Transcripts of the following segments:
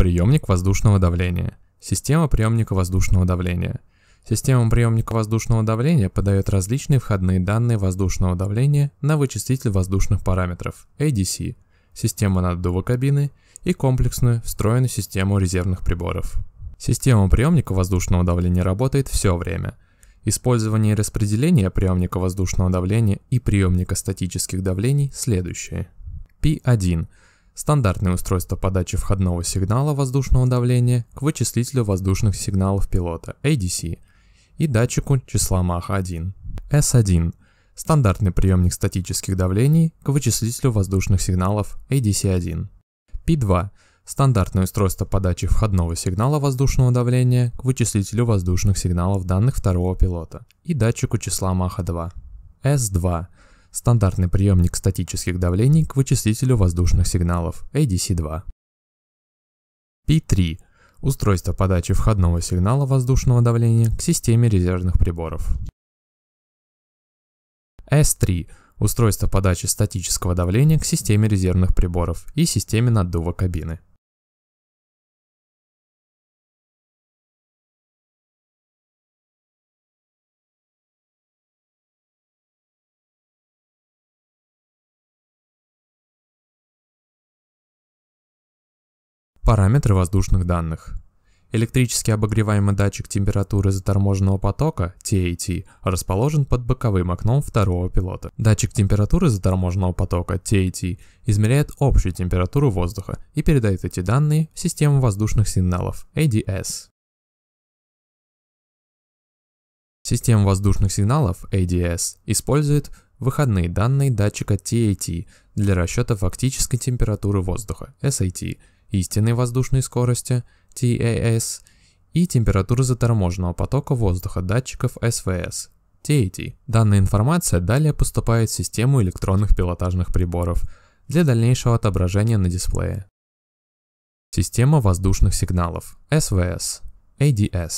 Приемник воздушного давления. Система приемника воздушного давления. Система приемника воздушного давления подает различные входные данные воздушного давления на вычислитель воздушных параметров ADC, систему наддува кабины и комплексную встроенную систему резервных приборов. Система приемника воздушного давления работает все время. Использование и распределение приемника воздушного давления и приемника статических давлений следующее. P1 Стандартное устройство подачи входного сигнала воздушного давления к вычислителю воздушных сигналов пилота ADC и датчику числа Маха 1. S1 – стандартный приемник статических давлений к вычислителю воздушных сигналов ADC1. P2 – стандартное устройство подачи входного сигнала воздушного давления к вычислителю воздушных сигналов данных второго пилота и датчику числа Маха 2. S2 стандартный приемник статических давлений к вычислителю воздушных сигналов ADC-2. P3 – устройство подачи входного сигнала воздушного давления к системе резервных приборов. S3 – устройство подачи статического давления к системе резервных приборов и системе наддува кабины. Параметры воздушных данных. Электрически обогреваемый датчик температуры заторможенного потока, TAT, а расположен под боковым окном второго пилота. Датчик температуры заторможенного потока, TAT, а измеряет общую температуру воздуха и передает эти данные в систему воздушных сигналов, ADS. А Система воздушных сигналов, ADS, использует выходные данные датчика TAT для расчета фактической температуры воздуха, SAT, истинной воздушной скорости TAS э и температуры заторможенного потока воздуха датчиков СВС TAT. Данная информация далее поступает в систему электронных пилотажных приборов для дальнейшего отображения на дисплее. Система воздушных сигналов СВС ADS. Э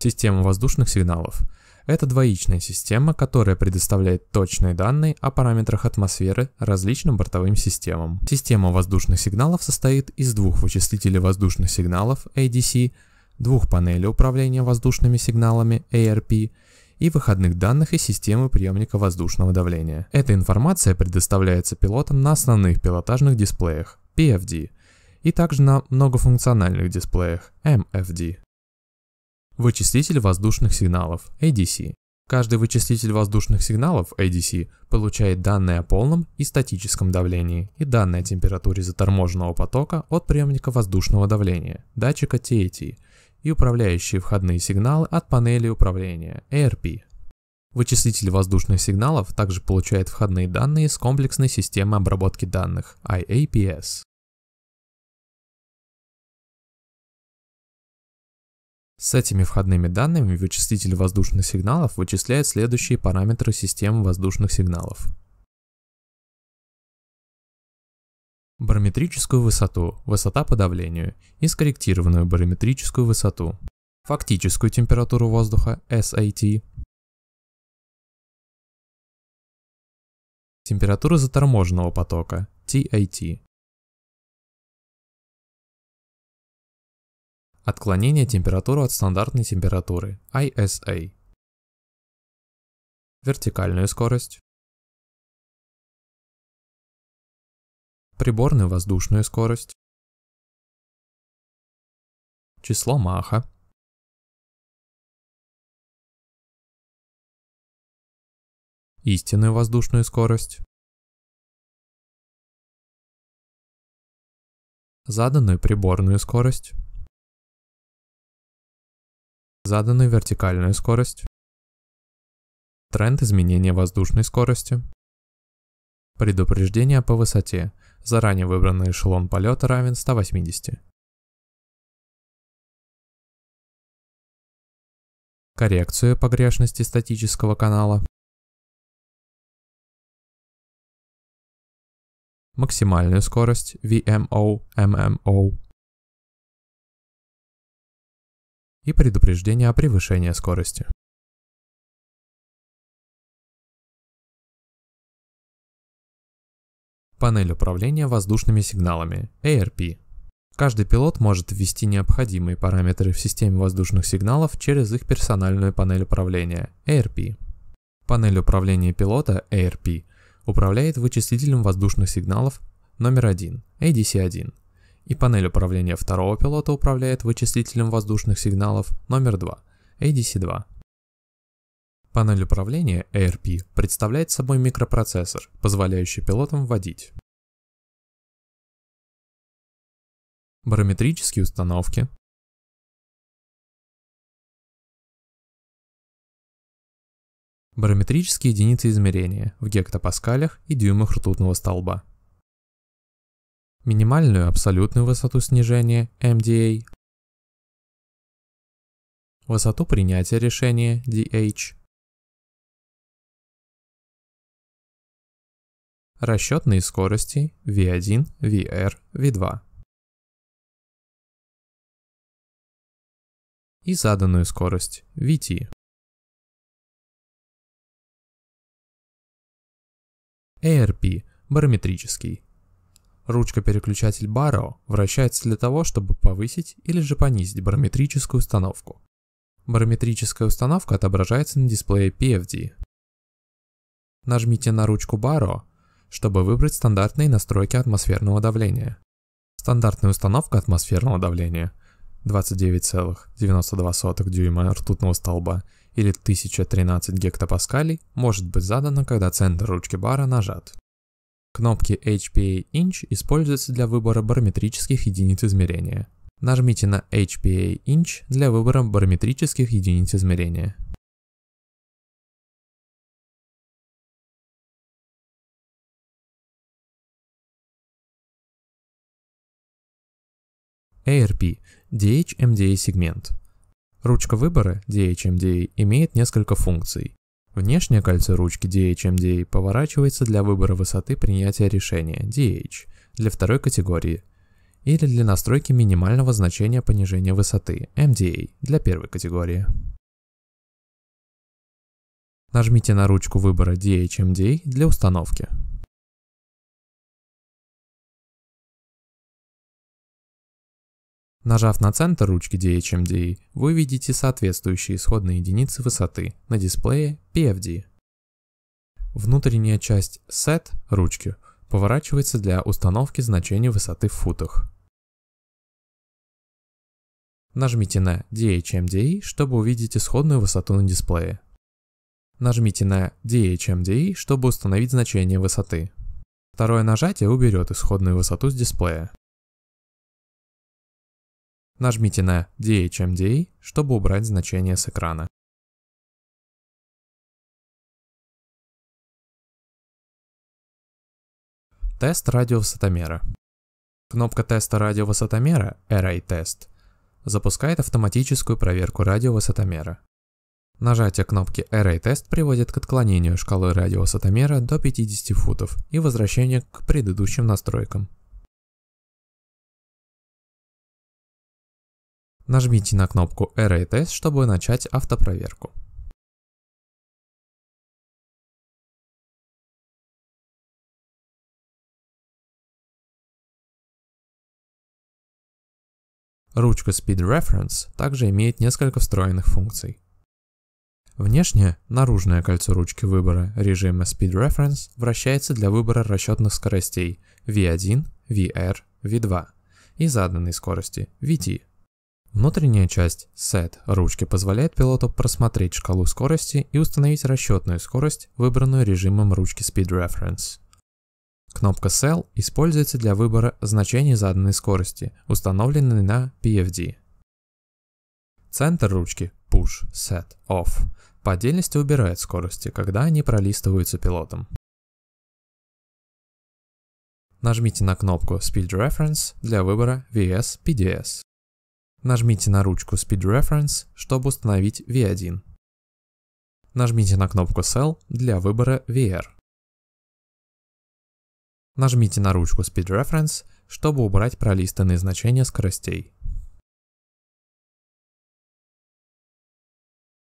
Система воздушных сигналов – это двоичная система, которая предоставляет точные данные о параметрах атмосферы различным бортовым системам. Система воздушных сигналов состоит из двух вычислителей воздушных сигналов ADC, двух панелей управления воздушными сигналами ARP и выходных данных из системы приемника воздушного давления. Эта информация предоставляется пилотам на основных пилотажных дисплеях PFD и также на многофункциональных дисплеях MFD. Вычислитель воздушных сигналов ADC. Каждый вычислитель воздушных сигналов ADC получает данные о полном и статическом давлении и данные о температуре заторможенного потока от приемника воздушного давления, датчика TAT, и управляющие входные сигналы от панели управления ARP. Вычислитель воздушных сигналов также получает входные данные с комплексной системы обработки данных IAPS. С этими входными данными вычислитель воздушных сигналов вычисляет следующие параметры системы воздушных сигналов. Барометрическую высоту, высота по давлению и скорректированную барометрическую высоту, фактическую температуру воздуха SAT, температуру заторможенного потока TAT, Отклонение температуры от стандартной температуры ISA. Вертикальную скорость. Приборную воздушную скорость. Число Маха. Истинную воздушную скорость. Заданную приборную скорость заданную вертикальную скорость, тренд изменения воздушной скорости, предупреждение по высоте, заранее выбранный эшелон полета равен 180. коррекцию погрешности статического канала, максимальную скорость VMO, MMO, и предупреждение о превышении скорости. Панель управления воздушными сигналами ARP. Каждый пилот может ввести необходимые параметры в системе воздушных сигналов через их персональную панель управления ARP. Панель управления пилота ARP управляет вычислителем воздушных сигналов номер один ADC-1 и панель управления второго пилота управляет вычислителем воздушных сигналов номер 2, ADC-2. Панель управления ARP представляет собой микропроцессор, позволяющий пилотам вводить барометрические установки, барометрические единицы измерения в гектопаскалях и дюймах ртутного столба – минимальную абсолютную высоту снижения MDA, высоту принятия решения DH, расчетные скорости V1, VR, V2 и заданную скорость VT. ARP – барометрический Ручка-переключатель Барроу вращается для того, чтобы повысить или же понизить барометрическую установку. Барометрическая установка отображается на дисплее PFD. Нажмите на ручку Барроу, чтобы выбрать стандартные настройки атмосферного давления. Стандартная установка атмосферного давления 29,92 дюйма ртутного столба или 1013 гектопаскалей может быть задана, когда центр ручки бара нажат. Кнопки HPA Inch используются для выбора барометрических единиц измерения. Нажмите на HPA Inch для выбора барометрических единиц измерения. ARP – DHMDA сегмент. Ручка выбора DHMDA имеет несколько функций. Внешнее кольцо ручки DHMD поворачивается для выбора высоты принятия решения DH для второй категории или для настройки минимального значения понижения высоты MDA для первой категории. Нажмите на ручку выбора DHMD для установки. Нажав на центр ручки DHMDA, вы видите соответствующие исходные единицы высоты на дисплее PFD. Внутренняя часть SET ручки поворачивается для установки значения высоты в футах. Нажмите на DHMDA, чтобы увидеть исходную высоту на дисплее. Нажмите на DHMDA, чтобы установить значение высоты. Второе нажатие уберет исходную высоту с дисплея. Нажмите на DHMDA, эм чтобы убрать значение с экрана. Тест радиовысотомера. Кнопка теста радиовысотомера Array Test запускает автоматическую проверку радиовысотомера. Нажатие кнопки Array Test приводит к отклонению шкалы радиовысотомера до 50 футов и возвращению к предыдущим настройкам. Нажмите на кнопку RATS, чтобы начать автопроверку. Ручка Speed Reference также имеет несколько встроенных функций. Внешне наружное кольцо ручки выбора режима Speed Reference вращается для выбора расчетных скоростей V1, VR, V2 и заданной скорости VT Внутренняя часть SET ручки позволяет пилоту просмотреть шкалу скорости и установить расчетную скорость, выбранную режимом ручки Speed Reference. Кнопка Cell используется для выбора значений заданной скорости, установленной на PFD. Центр ручки Push Set Off по отдельности убирает скорости, когда они пролистываются пилотом. Нажмите на кнопку Speed Reference для выбора VS-PDS. Нажмите на ручку Speed Reference, чтобы установить V1. Нажмите на кнопку Cell для выбора VR. Нажмите на ручку Speed Reference, чтобы убрать пролистанные значения скоростей.